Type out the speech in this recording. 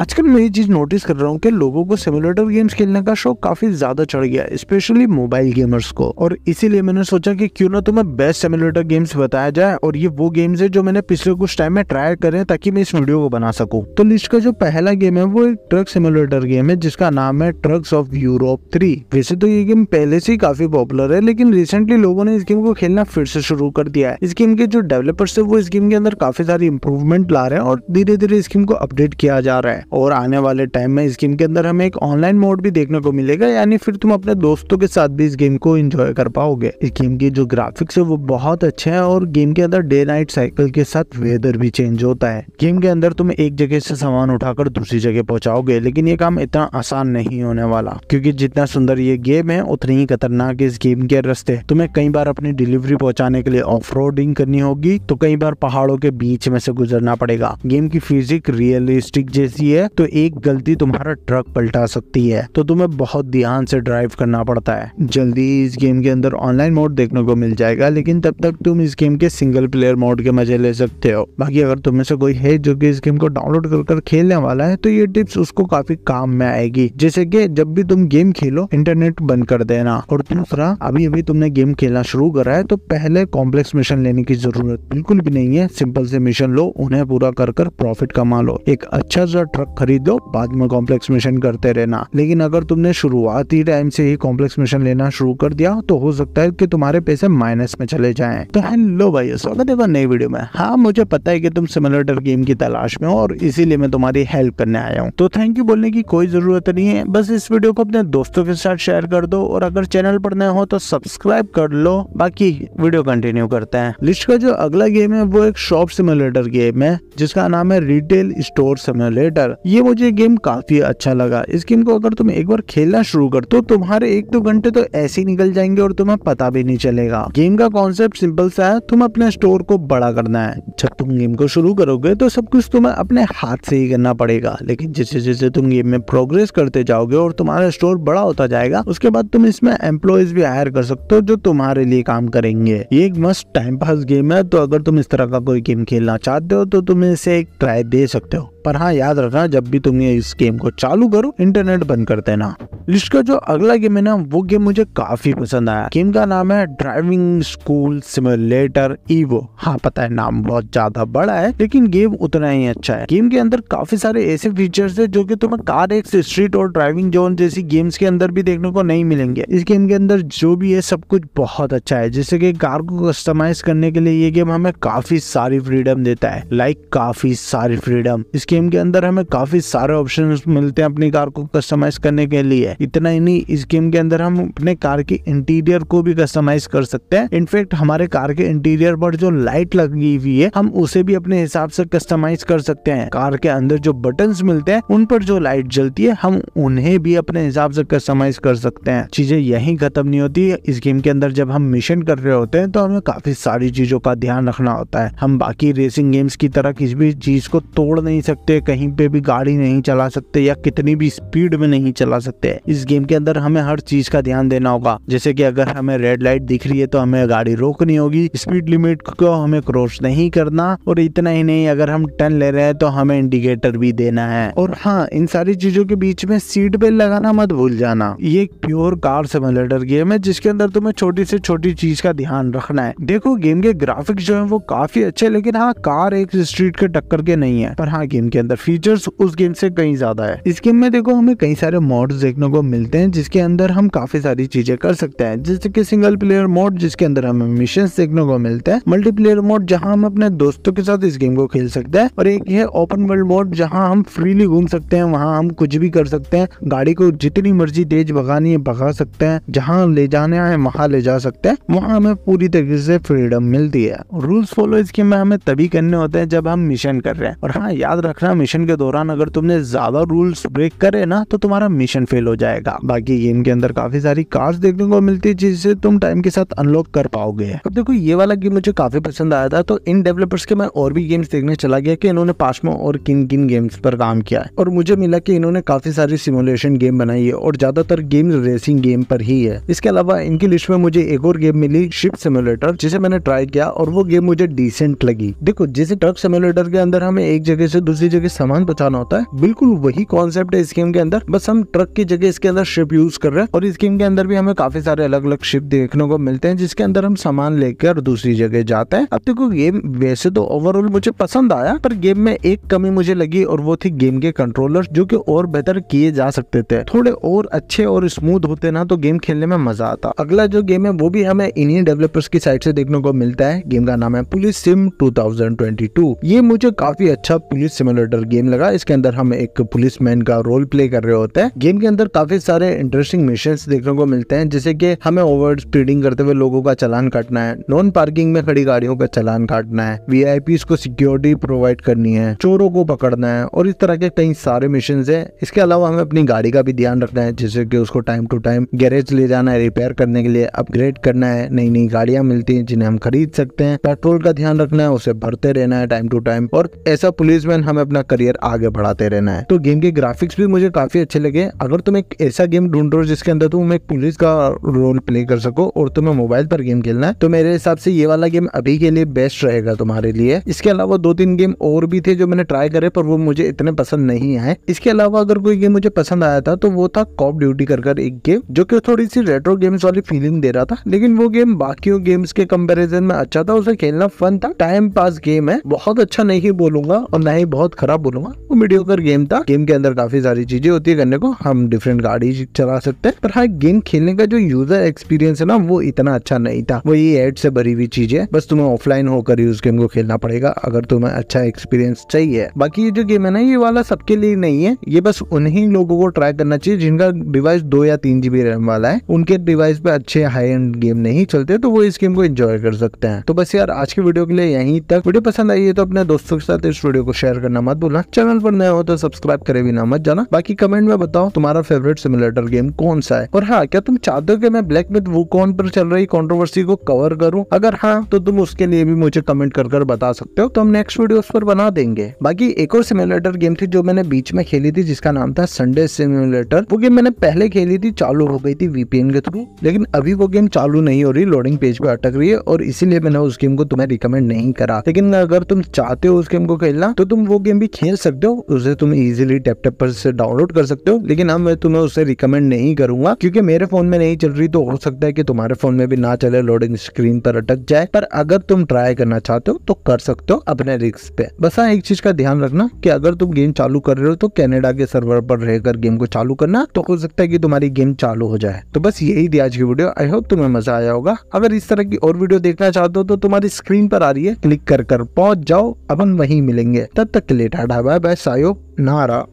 आजकल मैं ये चीज़ नोटिस कर रहा हूँ कि लोगों को सिमुलेटर गेम्स खेलने का शौक काफी ज्यादा चढ़ गया है स्पेशली मोबाइल गेमर्स को और इसीलिए मैंने सोचा कि क्यों ना तुम्हें बेस्ट सिमुलेटर गेम्स बताया जाए और ये वो गेम्स है जो मैंने पिछले कुछ टाइम में ट्राई करे ताकि मैं इस वीडियो को बना सकूँ तो लिस्ट का जो पहला गेम है वो एक ट्रक सिमुलेटर गेम है जिसका नाम है ट्रक्स ऑफ यूरोप थ्री वैसे तो ये गेम पहले से ही काफी पॉपुलर है लेकिन रिसेंटली लोगों ने इस गेम को खेलना फिर से शुरू कर दिया है इस गेम के जो डेवलपर्स है वो इस गेम के अंदर काफी सारी इम्प्रूवमेंट ला रहे हैं और धीरे धीरे इस गेम को अपडेट किया जा रहा है और आने वाले टाइम में इस गेम के अंदर हमें एक ऑनलाइन मोड भी देखने को मिलेगा यानी फिर तुम अपने दोस्तों के साथ भी इस गेम को इंजॉय कर पाओगे इस गेम की जो ग्राफिक्स है वो बहुत अच्छे हैं और गेम के अंदर डे नाइट साइकिल के साथ वेदर भी चेंज होता है गेम के अंदर तुम एक जगह से सामान उठाकर दूसरी जगह पहुंचाओगे लेकिन ये काम इतना आसान नहीं होने वाला क्योंकि जितना सुंदर ये गेम है उतनी ही खतरनाक इस गेम के रस्ते तुम्हें कई बार अपनी डिलीवरी पहुंचाने के लिए ऑफ करनी होगी तो कई बार पहाड़ों के बीच में से गुजरना पड़ेगा गेम की फिजिक रियलिस्टिक जैसी है है तो एक गलती तुम्हारा ट्रक पलटा सकती है तो तुम्हें बहुत ध्यान से ड्राइव करना पड़ता है जल्दी इस गेम के अंदर ऑनलाइन मोड देखने को मिल जाएगा लेकिन तब तक तुम इस गेम के सिंगल प्लेयर मोड के मजे ले सकते हो बाकी अगर तुम्हें से कोई है जो कि इस गेम को डाउनलोड कर कर खेलने वाला है तो ये टिप्स उसको काफी काम में आएगी जैसे कि जब भी तुम गेम खेलो इंटरनेट बंद कर देना और दूसरा अभी अभी तुमने गेम खेलना शुरू करा है तो पहले कॉम्प्लेक्स मिशन लेने की जरूरत बिल्कुल भी नहीं है सिंपल से मिशन लो उन्हें पूरा कर कर प्रॉफिट कमा लो एक अच्छा सा ट्रक स्टॉक खरीदो बाद में कॉम्प्लेक्स मिशन करते रहना लेकिन अगर तुमने शुरुआती टाइम से ही कॉम्प्लेक्स मिशन लेना शुरू कर दिया तो हो सकता है कि तुम्हारे पैसे माइनस में चले जाए तो हेलो भाई स्वागत है नई वीडियो में हाँ मुझे पता है की तुम सिमिलेटर गेम की तलाश में हो और इसीलिए मैं तुम्हारी हेल्प करने आया हूँ तो थैंक यू बोलने की कोई जरूरत नहीं है बस इस वीडियो को अपने दोस्तों के साथ शेयर कर दो और अगर चैनल पर नए हो तो सब्सक्राइब कर लो बाकी वीडियो कंटिन्यू करते हैं लिस्ट का जो अगला गेम है वो एक शॉप सिमुलेटर गेम है जिसका नाम है रिटेल स्टोर सिमुलेटर ये मुझे गेम काफी अच्छा लगा इस गेम को अगर तुम एक बार खेलना शुरू कर तो तुम्हारे एक दो घंटे तो ऐसे ही निकल जाएंगे और तुम्हें पता भी नहीं चलेगा गेम का कॉन्सेप्ट सिंपल सा है तुम अपने स्टोर को बड़ा करना है जब तुम गेम को शुरू करोगे तो सब कुछ तुम्हें अपने हाथ से ही करना पड़ेगा लेकिन जैसे जैसे तुम गेम में प्रोग्रेस करते जाओगे और तुम्हारा स्टोर बड़ा होता जाएगा उसके बाद तुम इसमें एम्प्लॉयज भी हायर कर सकते हो जो तुम्हारे लिए काम करेंगे ये एक मस्त टाइम पास गेम है तो अगर तुम इस तरह का कोई गेम खेलना चाहते हो तो तुम इसे एक ट्राई दे सकते हो पर हाँ याद रखना जब भी तुम ये इस गेम को चालू करो इंटरनेट बंद कर देना लिस्ट का जो अगला गेम है ना वो गेम मुझे काफी पसंद आया गेम का नाम है ड्राइविंग स्कूल सिमुलेटर ईवो हाँ पता है नाम बहुत ज्यादा बड़ा है लेकिन गेम उतना ही अच्छा है गेम के अंदर काफी सारे ऐसे फीचर्स है जो कि तुम्हें कार एक्स स्ट्रीट और ड्राइविंग जोन जैसी गेम्स के अंदर भी देखने को नहीं मिलेंगे इस गेम के अंदर जो भी है सब कुछ बहुत अच्छा है जैसे की कार को कस्टमाइज करने के लिए ये गेम हमें काफी सारी फ्रीडम देता है लाइक काफी सारी फ्रीडम इस गेम के अंदर हमें काफी सारे ऑप्शन मिलते हैं अपनी कार को कस्टमाइज करने के लिए इतना ही नहीं इस गेम के अंदर हम अपने कार के इंटीरियर को भी कस्टमाइज कर सकते हैं इनफेक्ट हमारे कार के इंटीरियर पर जो लाइट लगी हुई है हम उसे भी अपने हिसाब से कस्टमाइज कर सकते हैं कार के अंदर जो बटन मिलते हैं उन पर जो लाइट जलती है हम उन्हें भी अपने हिसाब से कस्टमाइज कर सकते हैं चीजें यही खत्म नहीं होती इस गेम के अंदर जब हम मिशन कर रहे होते हैं तो हमें काफी सारी चीजों का ध्यान रखना होता है हम बाकी रेसिंग गेम्स की तरह किसी भी चीज को तोड़ नहीं सकते कहीं पे भी गाड़ी नहीं चला सकते या कितनी भी स्पीड में नहीं चला सकते इस गेम के अंदर हमें हर चीज का ध्यान देना होगा जैसे कि अगर हमें रेड लाइट दिख रही है तो हमें गाड़ी रोकनी होगी स्पीड लिमिट को हमें क्रॉस नहीं करना और इतना ही नहीं अगर हम टर्न ले रहे हैं तो हमें इंडिकेटर भी देना है और हाँ इन सारी चीजों के बीच में सीट बेल्ट लगाना मत भूल जाना ये एक प्योर कार सिमुलेटर गेम है जिसके अंदर तुम्हें छोटी से छोटी चीज का ध्यान रखना है देखो गेम के ग्राफिक्स जो है वो काफी अच्छे लेकिन हाँ कार एक स्ट्रीट के टक्कर के नहीं है पर हाँ गेम के अंदर फीचर्स उस गेम से कहीं ज्यादा है इस गेम में देखो हमें कई सारे मॉड्स देखने को को मिलते हैं जिसके अंदर हम काफ़ी सारी चीज़ें कर सकते हैं जैसे कि सिंगल प्लेयर मोड जिसके अंदर हमें मिशन देखने को मिलते हैं मल्टीप्लेयर मोड जहाँ हम अपने दोस्तों के साथ इस गेम को खेल सकते हैं और एक है ओपन वर्ल्ड मोड जहाँ हम फ्रीली घूम सकते हैं वहाँ हम कुछ भी कर सकते हैं गाड़ी को जितनी मर्जी तेज भगानी है भगा सकते हैं जहाँ ले जाने है वहाँ ले जा सकते हैं वहाँ हमें पूरी तरीके से फ्रीडम मिलती है रूल्स फॉलो इस गेम में हमें तभी करने होते हैं जब हम मिशन कर रहे हैं और हाँ याद रखना मिशन के दौरान अगर तुमने ज्यादा रूल्स ब्रेक करे ना तो तुम्हारा मिशन फेल हो जाए जाएगा बाकी गेम के अंदर काफी सारी कार्स देखने को मिलती है जिसे तुम टाइम के साथ अनलॉक कर पाओगे अब देखो ये वाला गेम मुझे काफी पसंद आया था तो इन डेवलपर्स के मैं और भी गेम्स देखने चला गया की इन्होंने पास में और किन किन गेम्स पर काम किया है और मुझे मिला की इन्होंने काफी सारी सिमुलेशन गेम बनाई है और ज्यादातर गेम रेसिंग गेम पर ही है इसके अलावा इनकी लिस्ट में मुझे एक और गेम मिली शिप सिमुलेटर जिसे मैंने ट्राई किया और वो गेम मुझे डिसेंट लगी देखो जैसे ट्रक सिमुलेटर के अंदर हमें एक जगह से दूसरी जगह सामान पहुंचाना होता है बिल्कुल वही कॉन्सेप्ट है इस गेम के अंदर बस हम ट्रक की जगह भी इसके अंदर शिप यूज कर रहे हैं और इस गेम के अंदर भी हमें काफी सारे अलग अलग शिप देखने को मिलते हैं जिसके अंदर हम सामान लेकर दूसरी जगह जाते हैं अब देखो गेम वैसे तो ओवरऑल मुझे पसंद आया पर गेम में एक कमी मुझे लगी और वो थी गेम के कंट्रोलर जो की और बेहतर किए जा सकते थे थोड़े और अच्छे और स्मूथ होते ना तो गेम खेलने में मजा आता अगला जो गेम है वो भी हमें इन्हीं डेवलपर्स की साइड से देखने को मिलता है गेम का नाम है पुलिस सिम 2022 ये मुझे काफी अच्छा पुलिस सिमुलेटर गेम लगा इसके अंदर हम एक पुलिस मैन का रोल प्ले कर रहे होते हैं गेम के अंदर काफ़ी सारे इंटरेस्टिंग मिशन देखने को मिलते हैं जैसे कि हमें ओवर स्पीडिंग करते हुए लोगों का चलान काटना है नॉन पार्किंग में खड़ी गाड़ियों का चलान काटना है वी को सिक्योरिटी प्रोवाइड करनी है चोरों को पकड़ना है और इस तरह के कई सारे मिशन है इसके अलावा हमें अपनी गाड़ी का भी ध्यान रखना है जैसे कि उसको टाइम टू टाइम गैरेज ले जाना है रिपेयर करने के लिए अपग्रेड करना है नई नई गाड़ियां मिलती है जिन्हें हम खरीद सकते हैं पेट्रोल का ध्यान रखना है उसे भरते रहना है टाइम टू टाइम और ऐसा पुलिसमैन हमें अपना करियर आगे बढ़ाते रहना है तो गेम के ग्राफिक्स भी मुझे काफी अच्छे लगे अगर तुम्हें एक ऐसा गेम ढूंढो जिसके अंदर तुम एक पुलिस का रोल प्ले कर सको और तुम्हें मोबाइल पर गेम खेलना है तो मेरे हिसाब से ये वाला गेम अभी के लिए बेस्ट रहेगा तुम्हारे लिए इसके अलावा दो तीन गेम और भी थे जो मैंने ट्राई करे पर वो मुझे इतने पसंद नहीं आए इसके अलावा अगर कोई गेम मुझे पसंद आया था तो वो था कॉप ड्यूटी कर एक गेम जो की थोड़ी सी रेट्रो गेम्स वाली फीलिंग दे रहा था लेकिन वो गेम बाकी गेम्स के कम्पेरिजन में अच्छा था उसे खेलना फन था टाइम पास गेम है बहुत अच्छा नहीं बोलूंगा और ना ही बहुत खराब बोलूंगा वो मीडियो गेम था गेम के अंदर काफी सारी चीजें होती है करने को हम डिफरेंट परसेंट गाड़ी चला सकते हैं पर हाँ गेम खेलने का जो यूजर एक्सपीरियंस है ना वो इतना अच्छा नहीं था वो ये एड से भरी हुई चीज है बस तुम्हें ऑफलाइन होकर ही उस गेम को खेलना पड़ेगा अगर तुम्हें अच्छा एक्सपीरियंस चाहिए बाकी ये जो गेम है ना ये वाला सबके लिए नहीं है ये बस उन्ही लोगों को ट्राई करना चाहिए जिनका डिवाइस दो या तीन जीबी रैम वाला है उनके डिवाइस पे अच्छे हाई एंड गेम नहीं चलते तो वो इस गेम को एंजॉय कर सकते हैं तो बस यार आज के वीडियो के लिए यहीं तक वीडियो पसंद आई है तो अपने दोस्तों के साथ इस वीडियो को शेयर करना मत भूलना चैनल पर नया हो तो सब्सक्राइब करे भी ना मत जाना बाकी कमेंट में बताओ तुम्हारा फेवरेट फेवरेट सिमुलेटर गेम कौन सा है और हाँ क्या तुम चाहते हो कि मैं ब्लैक मिथ वो कौन पर चल रही कॉन्ट्रोवर्सी को कवर करूँ अगर हाँ तो तुम उसके लिए भी मुझे कमेंट कर कर बता सकते हो तो हम नेक्स्ट वीडियो उस पर बना देंगे बाकी एक और सिमुलेटर गेम थी जो मैंने बीच में खेली थी जिसका नाम था संडे सिमुलेटर वो गेम मैंने पहले खेली थी चालू हो गई थी वीपीएन के थ्रू लेकिन अभी वो गेम चालू नहीं हो रही लोडिंग पेज पे अटक रही है और इसीलिए मैंने उस गेम को तुम्हें रिकमेंड नहीं करा लेकिन अगर तुम चाहते हो उस गेम को खेलना तो तुम वो गेम भी खेल सकते हो उसे तुम इजिली टैप पर से डाउनलोड कर सकते हो लेकिन अब हाँ, मैं तुम्हें मैं उसे रिकमेंड नहीं करूंगा क्योंकि मेरे फोन में नहीं चल रही तो हो सकता है कि तुम्हारे फोन में भी ना चले लोडिंग स्क्रीन पर अटक जाए पर अगर तुम ट्राई करना चाहते हो तो कर सकते हो अपने रिक्स पे बस हाँ एक चीज का ध्यान रखना की अगर तुम गेम चालू कर रहे हो तो कैनेडा के सर्वर पर रहकर गेम को चालू करना तो हो सकता है की तुम्हारी गेम चालू हो जाए तो बस यही दी आज की वीडियो आई होप तुम्हें मजा आया होगा अगर इस तरह की और वीडियो देखना चाहते हो तो तुम्हारी स्क्रीन पर आ रही है क्लिक कर कर पहुंच जाओ अपन वहीं मिलेंगे तब तक के लिए टाटा बाय बाय सायो नारा